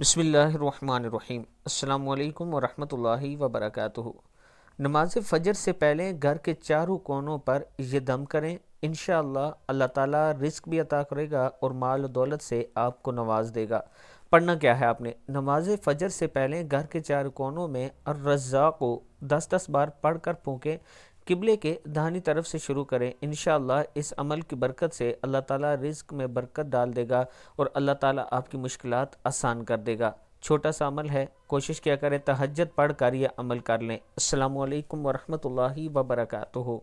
बसमीम् अल्लाम वरहमल वबरक नमाज फ़जर से पहले घर के चारों कोनों पर ये दम करें इन अल्लाह ताला रिस्क भी अता करेगा और माल दौलत से आपको नवाज देगा पढ़ना क्या है आपने नमाज फ़जर से पहले घर के चार कोनों में अर्रज़ा को दस दस बार पढ़ कर फूकें किबले के दाहिनी तरफ से शुरू करें इन इस अमल की बरकत से अल्लाह ताला रिज्क में बरकत डाल देगा और अल्लाह ताला आपकी मुश्किल आसान कर देगा छोटा सा अमल है कोशिश किया करें तहजत पढ़ कर यह अमल कर लें अल्लाम वरहमल वर्का